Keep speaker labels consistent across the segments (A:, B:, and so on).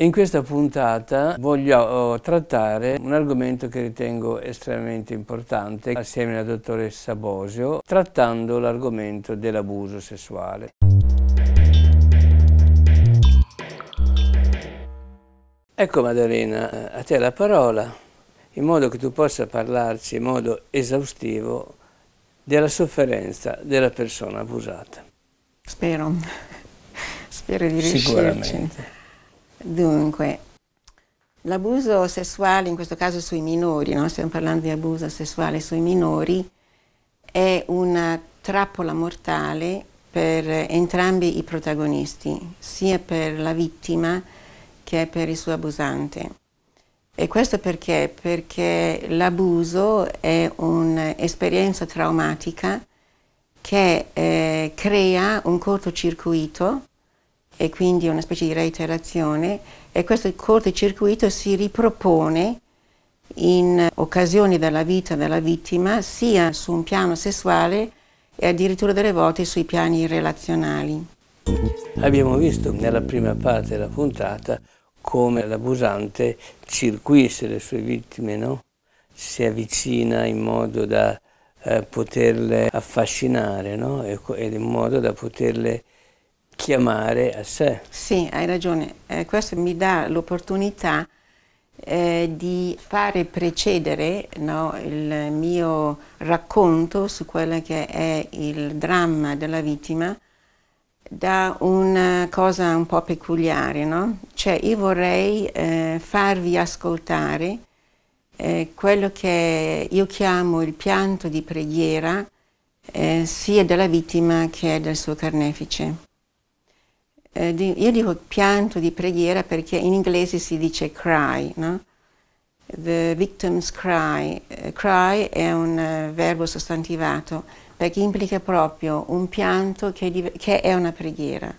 A: In questa puntata voglio oh, trattare un argomento che ritengo estremamente importante assieme alla dottoressa Bosio, trattando l'argomento dell'abuso sessuale. Ecco Maddalena, eh, a te la parola, in modo che tu possa parlarci in modo esaustivo della sofferenza della persona abusata.
B: Spero, spero di riuscirci. Sicuramente. Dunque, l'abuso sessuale, in questo caso sui minori, no? stiamo parlando di abuso sessuale sui minori, è una trappola mortale per entrambi i protagonisti, sia per la vittima che per il suo abusante. E questo perché? Perché l'abuso è un'esperienza traumatica che eh, crea un cortocircuito e quindi una specie di reiterazione e questo cortocircuito si ripropone in occasioni della vita della vittima sia su un piano sessuale e addirittura delle volte sui piani relazionali.
A: Abbiamo visto nella prima parte della puntata come l'abusante circuisce le sue vittime, no? si avvicina in modo da eh, poterle affascinare no? e, ed
B: in modo da poterle chiamare a sé. Sì, hai ragione. Eh, questo mi dà l'opportunità eh, di fare precedere no, il mio racconto su quello che è il dramma della vittima da una cosa un po' peculiare, no? Cioè io vorrei eh, farvi ascoltare eh, quello che io chiamo il pianto di preghiera eh, sia della vittima che del suo carnefice. Eh, di, io dico pianto di preghiera perché in inglese si dice cry, no? The victim's cry. Eh, cry è un eh, verbo sostantivato perché implica proprio un pianto che, di, che è una preghiera.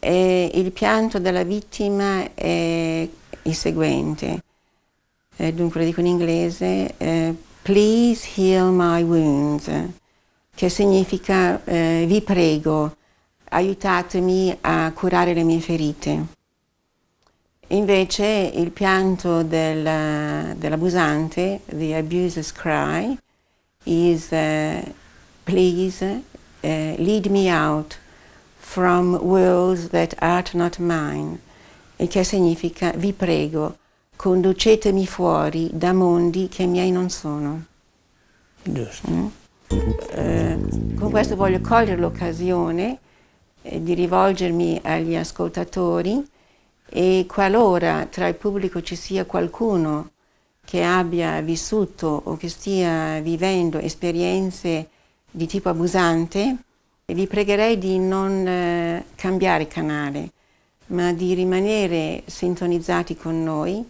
B: E il pianto della vittima è il seguente, dunque lo dico in inglese, eh, please heal my wounds, che significa eh, vi prego, aiutatemi a curare le mie ferite. Invece il pianto del, dell'abusante, the abuser's cry, is uh, please uh, lead me out from worlds that are not mine, e che significa vi prego, conducetemi fuori da mondi che miei non sono.
A: Giusto. Mm?
B: Eh, con questo voglio cogliere l'occasione eh, di rivolgermi agli ascoltatori e qualora tra il pubblico ci sia qualcuno che abbia vissuto o che stia vivendo esperienze di tipo abusante, vi pregherei di non eh, cambiare canale, ma di rimanere sintonizzati con noi,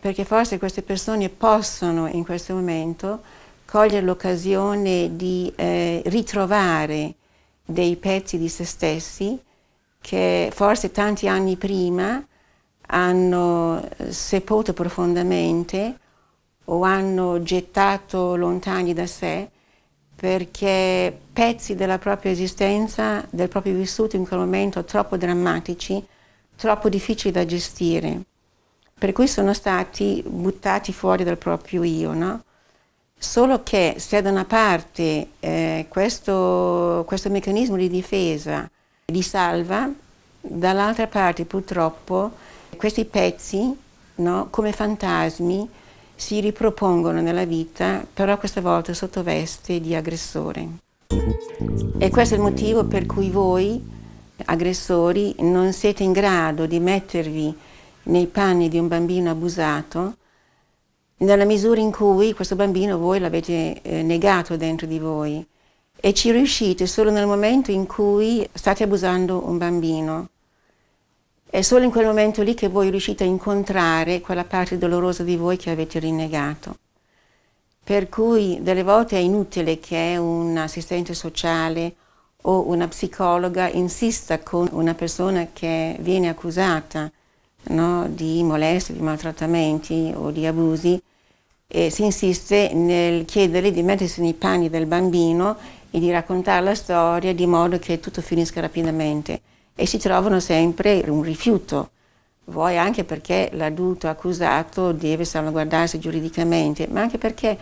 B: perché forse queste persone possono in questo momento cogliere l'occasione di eh, ritrovare dei pezzi di se stessi che forse tanti anni prima hanno eh, sepolto profondamente o hanno gettato lontani da sé perché pezzi della propria esistenza, del proprio vissuto in quel momento troppo drammatici, troppo difficili da gestire. Per cui sono stati buttati fuori dal proprio io, no? Solo che se da una parte eh, questo, questo, meccanismo di difesa li salva, dall'altra parte purtroppo questi pezzi, no, come fantasmi, si ripropongono nella vita, però questa volta sotto veste di aggressore. E questo è il motivo per cui voi, aggressori, non siete in grado di mettervi nei panni di un bambino abusato nella misura in cui questo bambino voi l'avete eh, negato dentro di voi e ci riuscite solo nel momento in cui state abusando un bambino. È solo in quel momento lì che voi riuscite a incontrare quella parte dolorosa di voi che avete rinnegato. Per cui delle volte è inutile che un assistente sociale o una psicologa insista con una persona che viene accusata no, di molestie, di maltrattamenti o di abusi, e si insiste nel chiederle di mettersi nei panni del bambino e di raccontare la storia di modo che tutto finisca rapidamente e si trovano sempre un rifiuto, vuoi anche perché l'adulto accusato deve salvaguardarsi giuridicamente, ma anche perché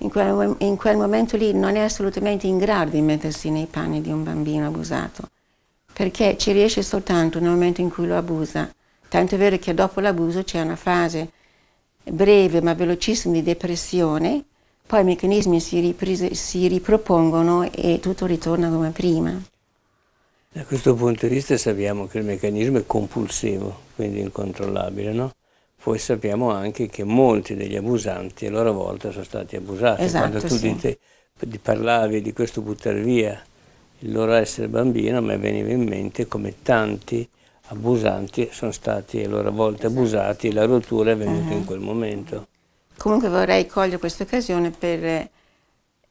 B: in quel, in quel momento lì non è assolutamente in grado di mettersi nei panni di un bambino abusato, perché ci riesce soltanto nel momento in cui lo abusa Tanto è vero che dopo l'abuso c'è una fase breve ma velocissima di depressione, poi i meccanismi si, riprise, si ripropongono e tutto ritorna come prima.
A: Da questo punto di vista sappiamo che il meccanismo è compulsivo, quindi incontrollabile, no? Poi sappiamo anche che molti degli abusanti a loro volta sono stati abusati. Esatto, Quando tu sì. di parlavi di questo buttare via il loro essere bambino, a me veniva in mente come tanti abusanti sono stati a loro volta esatto. abusati la rottura è venuta uh-huh. in eh. quel momento.
B: Comunque vorrei cogliere questa occasione per eh,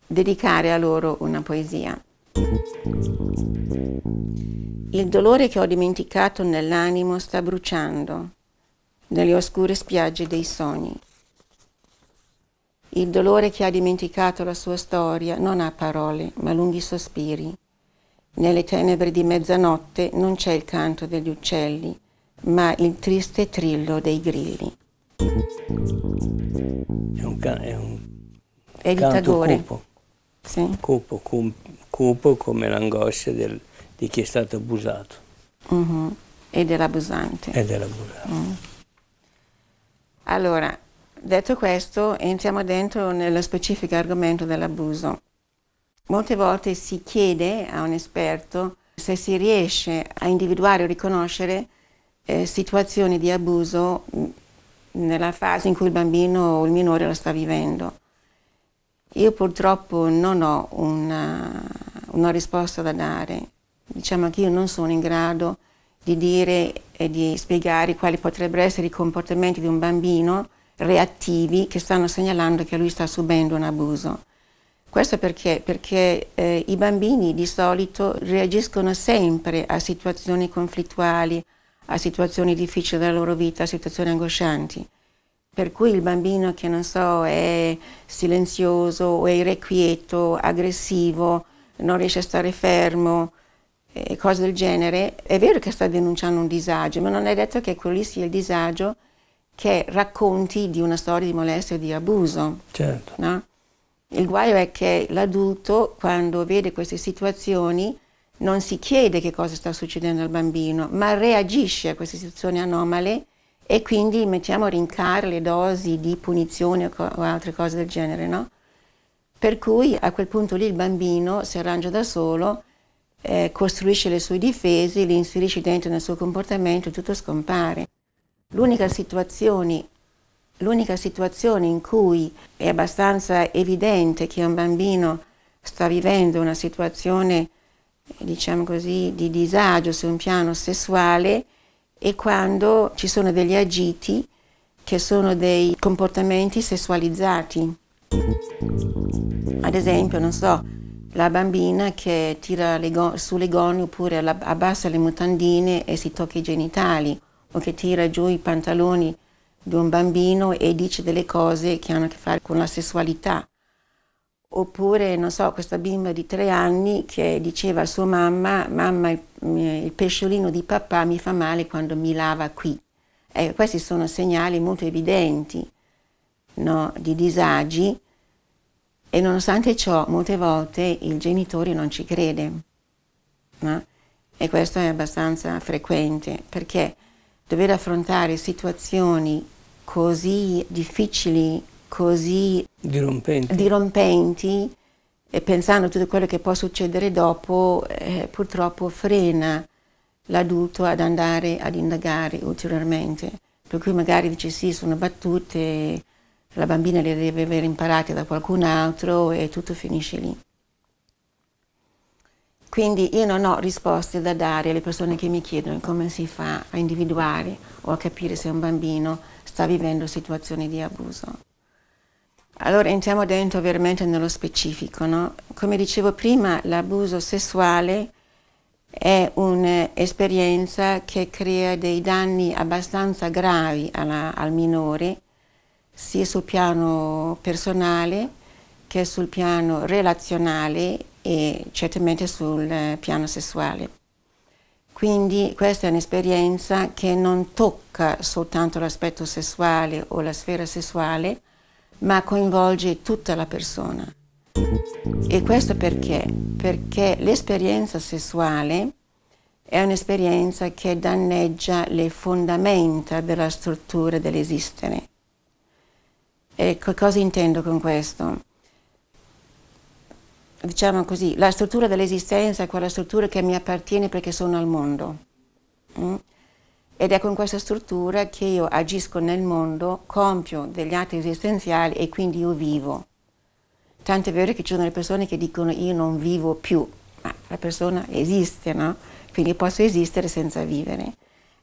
B: dedicare a loro una poesia. Il dolore che ho dimenticato nell'animo sta bruciando nelle oscure spiagge dei sogni. Il dolore che ha dimenticato la sua storia non ha parole, ma lunghi sospiri. Nelle tenebre di mezzanotte non c'è il canto degli uccelli, ma il triste trillo dei grilli.
A: È un, ca- è un
B: è canto cupo, sì.
A: cupo, cum- cupo come l'angoscia del, di chi è stato abusato.
B: Uh-huh. Mm-hmm. E dell'abusante. E
A: dell'abusante.
B: Uh-huh. Mm. Allora, detto questo, entriamo dentro nello specifico argomento dell'abuso. Molte volte si chiede a un esperto se si riesce a individuare o riconoscere eh, situazioni di abuso mm, nella fase in cui il bambino o il minore lo sta vivendo. Io purtroppo non ho una, una risposta da dare, diciamo che io non sono in grado di dire e di spiegare quali potrebbero essere i comportamenti di un bambino reattivi che stanno segnalando che lui sta subendo un abuso. Questo perché? Perché eh, i bambini di solito reagiscono sempre a situazioni conflittuali, a situazioni difficili della loro vita, a situazioni angoscianti. Per cui il bambino che non so è silenzioso o è irrequieto, aggressivo, non riesce a stare fermo, eh, cose del genere, è vero che sta denunciando un disagio, ma non è detto che quello lì sia il disagio che racconti di una storia di molestia e di abuso. Certo. No? Il guaio è che l'adulto, quando vede queste situazioni, non si chiede che cosa sta succedendo al bambino, ma reagisce a queste situazioni anomale e quindi mettiamo a rincare le dosi di punizione o altre cose del genere, no? Per cui a quel punto lì il bambino si arrangia da solo, eh, costruisce le sue difese, le inserisce dentro nel suo comportamento e tutto scompare. L'unica situazione L'unica situazione in cui è abbastanza evidente che un bambino sta vivendo una situazione, diciamo così, di disagio su un piano sessuale è quando ci sono degli agiti che sono dei comportamenti sessualizzati. Ad esempio, non so, la bambina che tira le go- sulle gonne oppure abbassa le mutandine e si tocca i genitali o che tira giù i pantaloni di un bambino e dice delle cose che hanno a che fare con la sessualità. Oppure, non so, questa bimba di tre anni che diceva a sua mamma, mamma il pesciolino di papà mi fa male quando mi lava qui. Eh, questi sono segnali molto evidenti no, di disagi e nonostante ciò molte volte il genitore non ci crede. No? E questo è abbastanza frequente perché dover affrontare situazioni così difficili, così
A: dirompenti,
B: dirompenti e pensando a tutto quello che può succedere dopo, eh, purtroppo frena l'adulto ad andare ad indagare ulteriormente. Per cui magari dice sì, sono battute, la bambina le deve aver imparate da qualcun altro e tutto finisce lì. Quindi io non ho risposte da dare alle persone che mi chiedono come si fa a individuare o a capire se un bambino sta vivendo situazioni di abuso. Allora entriamo dentro veramente nello specifico. No? Come dicevo prima, l'abuso sessuale è un'esperienza che crea dei danni abbastanza gravi alla, al minore, sia sul piano personale che sul piano relazionale e certamente sul eh, piano sessuale. Quindi questa è un'esperienza che non tocca soltanto l'aspetto sessuale o la sfera sessuale, ma coinvolge tutta la persona. E questo perché? Perché l'esperienza sessuale è un'esperienza che danneggia le fondamenta della struttura dell'esistere. E cosa intendo con questo? diciamo così, la struttura dell'esistenza è quella struttura che mi appartiene perché sono al mondo. Mm? Ed è con questa struttura che io agisco nel mondo, compio degli atti esistenziali e quindi io vivo. Tanto è vero che ci sono le persone che dicono io non vivo più, ma la persona esiste, no? Quindi posso esistere senza vivere.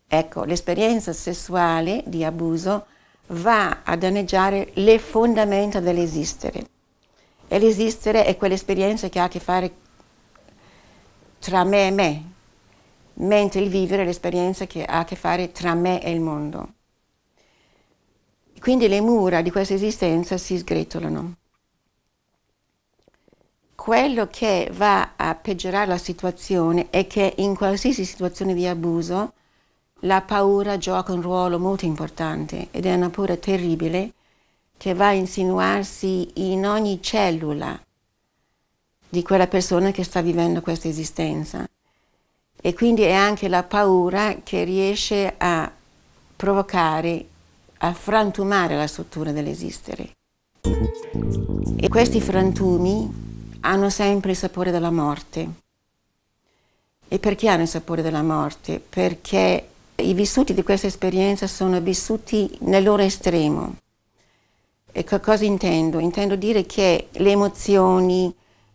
B: Ecco, l'esperienza sessuale di abuso va a danneggiare le fondamenta dell'esistere. E l'esistere è quell'esperienza che ha a che fare tra me e me, mentre il vivere è l'esperienza che ha a che fare tra me e il mondo. Quindi le mura di questa esistenza si sgretolano. Quello che va a peggiorare la situazione è che in qualsiasi situazione di abuso la paura gioca un ruolo molto importante ed è una paura terribile che va a insinuarsi in ogni cellula di quella persona che sta vivendo questa esistenza. E quindi è anche la paura che riesce a provocare, a frantumare la struttura dell'esistere. E questi frantumi hanno sempre il sapore della morte. E perché hanno il sapore della morte? Perché i vissuti di questa esperienza sono vissuti nel loro estremo e co- cosa intendo? Intendo dire che le emozioni,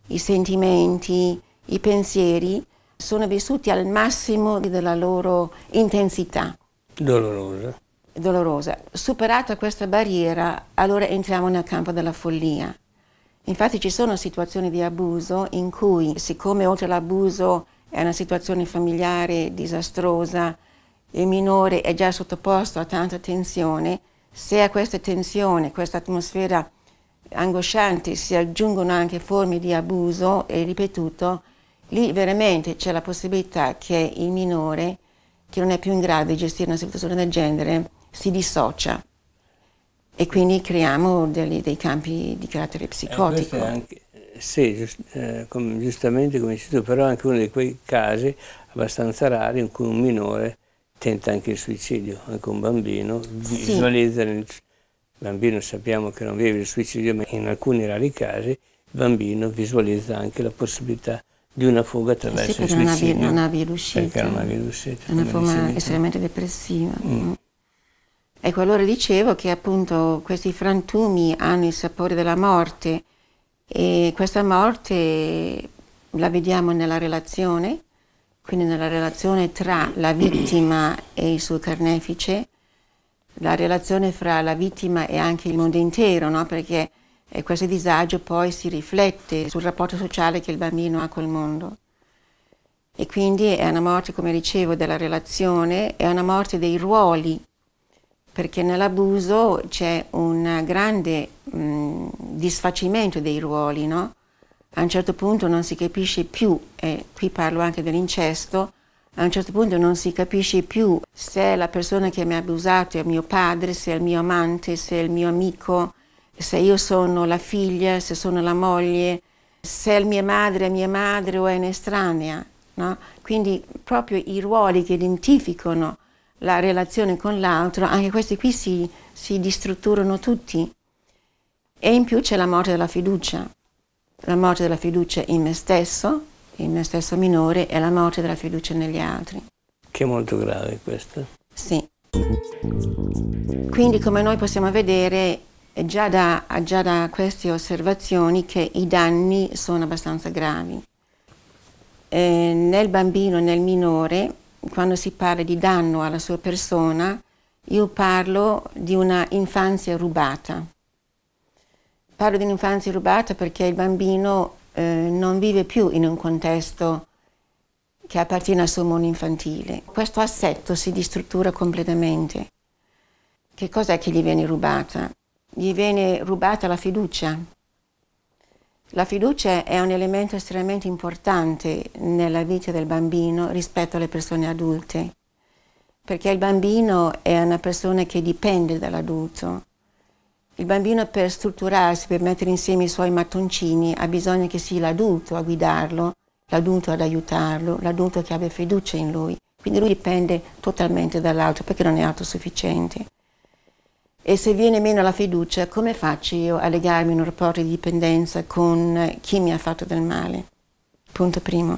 B: i sentimenti, i pensieri sono vissuti al massimo della loro intensità.
A: Dolorosa.
B: Dolorosa. Superata questa barriera, allora entriamo nel campo della follia. Infatti ci sono situazioni di abuso in cui, siccome oltre all'abuso è una situazione familiare disastrosa, il minore è già sottoposto a tanta tensione, se a queste tensioni, questa atmosfera angosciante si aggiungono anche forme di abuso e ripetuto, lì veramente c'è la possibilità che il minore, che non è più in grado di gestire una situazione del genere, si dissocia e quindi creiamo dei, dei campi di carattere eh, psicotico. Eh,
A: sì, giust, eh, com, giustamente come dici tu, però è anche uno di quei casi abbastanza rari in cui un minore tenta anche il suicidio, anche un bambino, visualizza nel bambino sappiamo che non vive il suicidio, ma in alcuni rari casi il bambino visualizza anche la possibilità di una fuga attraverso sì, il suicidio. Perché non avevi riuscito. Perché non avevi riuscito. È una forma estremamente
B: depressiva. Mm. mm. Ecco, allora dicevo che appunto questi frantumi hanno il sapore della morte e questa morte la vediamo nella relazione, quindi nella relazione tra la vittima e il suo carnefice, la relazione fra la vittima e anche il mondo intero, no? perché eh, questo disagio poi si riflette sul rapporto sociale che il bambino ha col mondo. E quindi è una morte, come dicevo, della relazione, è una morte dei ruoli, perché nell'abuso c'è un grande mh, disfacimento dei ruoli, no? a un certo punto non si capisce più, e qui parlo anche dell'incesto, a un certo punto non si capisce più se la persona che mi ha abusato è mio padre, se è il mio amante, se è il mio amico, se io sono la figlia, se sono la moglie, se è mia madre è mia madre o è un'estranea. No? Quindi proprio i ruoli che identificano la relazione con l'altro, anche questi qui si, si distrutturano tutti. E in più c'è la morte della fiducia, la morte della fiducia in me stesso, in me stesso minore, e la morte della fiducia negli altri.
A: Che è molto grave questo.
B: Sì. Quindi come noi possiamo vedere già da, già da queste osservazioni che i danni sono abbastanza gravi. Eh, nel bambino, nel minore, quando si parla di danno alla sua persona, io parlo di una infanzia rubata. Parlo di un'infanzia rubata perché il bambino eh, non vive più in un contesto che appartiene al suo mondo infantile. Questo assetto si distruttura completamente. Che cos'è che gli viene rubata? Gli viene rubata la fiducia. La fiducia è un elemento estremamente importante nella vita del bambino rispetto alle persone adulte, perché il bambino è una persona che dipende dall'adulto il bambino per strutturarsi, per mettere insieme i suoi mattoncini, ha bisogno che sia l'adulto a guidarlo, l'adulto ad aiutarlo, l'adulto che abbia fiducia in lui. Quindi lui dipende totalmente dall'altro perché non è autosufficiente. E se viene meno la fiducia, come faccio io a legarmi in un rapporto di dipendenza con chi mi ha fatto del male? Punto primo.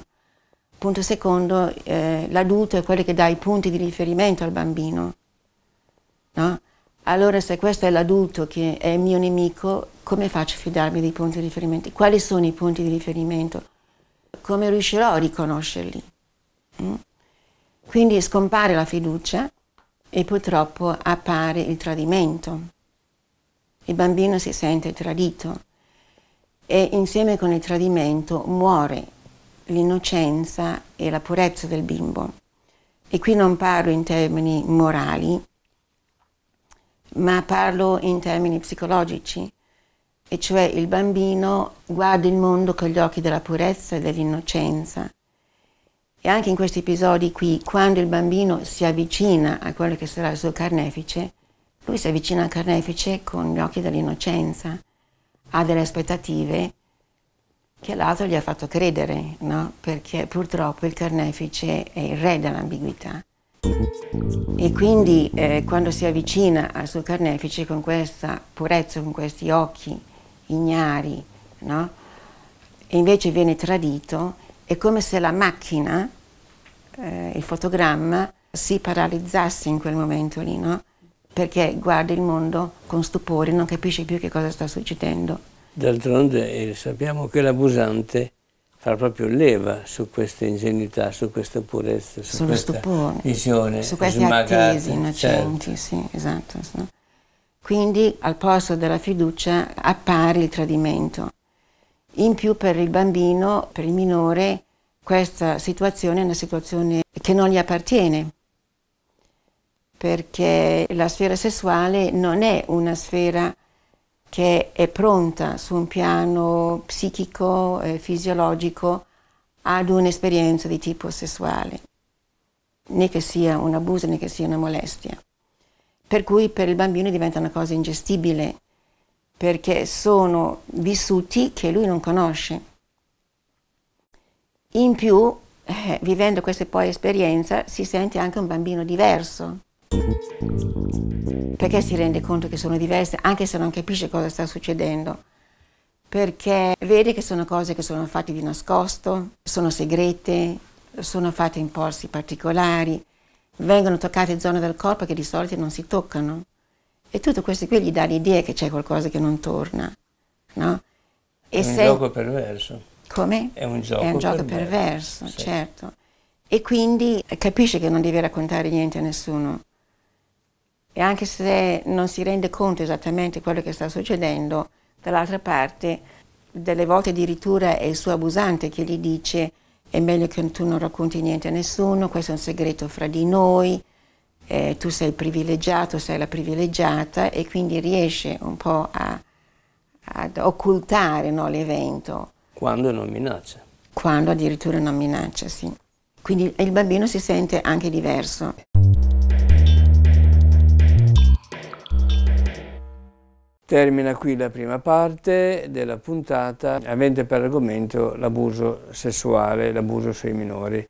B: Punto secondo, eh, l'adulto è quello che dà i punti di riferimento al bambino. No? Allora se questo è l'adulto che è mio nemico, come faccio a fidarmi dei punti di riferimento? Quali sono i punti di riferimento? Come riuscirò a riconoscerli? Mm? Quindi scompare la fiducia e purtroppo appare il tradimento. Il bambino si sente tradito e insieme con il tradimento muore l'innocenza e la purezza del bimbo. E qui non parlo in termini morali, ma parlo in termini psicologici, e cioè il bambino guarda il mondo con gli occhi della purezza e dell'innocenza. E anche in questi episodi qui, quando il bambino si avvicina a quello che sarà il suo carnefice, lui si avvicina al carnefice con gli occhi dell'innocenza, ha delle aspettative che l'altro gli ha fatto credere, no? perché purtroppo il carnefice è il re dell'ambiguità. E quindi eh, quando si avvicina al suo carnefice con questa purezza, con questi occhi ignari, no? e invece viene tradito, è come se la macchina, eh, il fotogramma, si paralizzasse in quel momento lì, no? perché guarda il mondo con stupore, non capisce più che cosa sta succedendo.
A: D'altronde eh, sappiamo che l'abusante fa proprio leva su questa ingenuità, su questa purezza, su Sullo questa stupore, visione, su questi smagata, attesi certo. innocenti,
B: certo. sì, esatto. No? Quindi al posto della fiducia appare il tradimento. In più per il bambino, per il minore, questa situazione è una situazione che non gli appartiene, perché la sfera sessuale non è una sfera che è pronta su un piano psichico e fisiologico ad un'esperienza di tipo sessuale, né che sia un abuso né che sia una molestia. Per cui per il bambino diventa una cosa ingestibile, perché sono vissuti che lui non conosce. In più, eh, vivendo questa poi esperienza, si sente anche un bambino diverso, perché si rende conto che sono diverse, anche se non capisce cosa sta succedendo? Perché vede che sono cose che sono fatte di nascosto, sono segrete, sono fatte in posti particolari, vengono toccate zone del corpo che di solito non si toccano. E tutto questo qui gli dà l'idea che c'è qualcosa che non torna. No? E è un gioco perverso. Come? È un gioco, è un gioco perverso, perverso sì. certo. E quindi capisce che non deve raccontare niente a nessuno. E anche se non si rende conto esattamente quello che sta succedendo, dall'altra parte, delle volte addirittura è il suo abusante che gli dice è meglio che tu non racconti niente a nessuno, questo è un segreto fra di noi, eh, tu sei privilegiato, sei la privilegiata e quindi riesce un po' a, ad occultare no, l'evento. Quando non minaccia. Quando addirittura non minaccia, sì. Quindi il bambino si sente anche diverso.
A: Termina qui la prima parte della puntata avente per argomento l'abuso sessuale, l'abuso sui minori.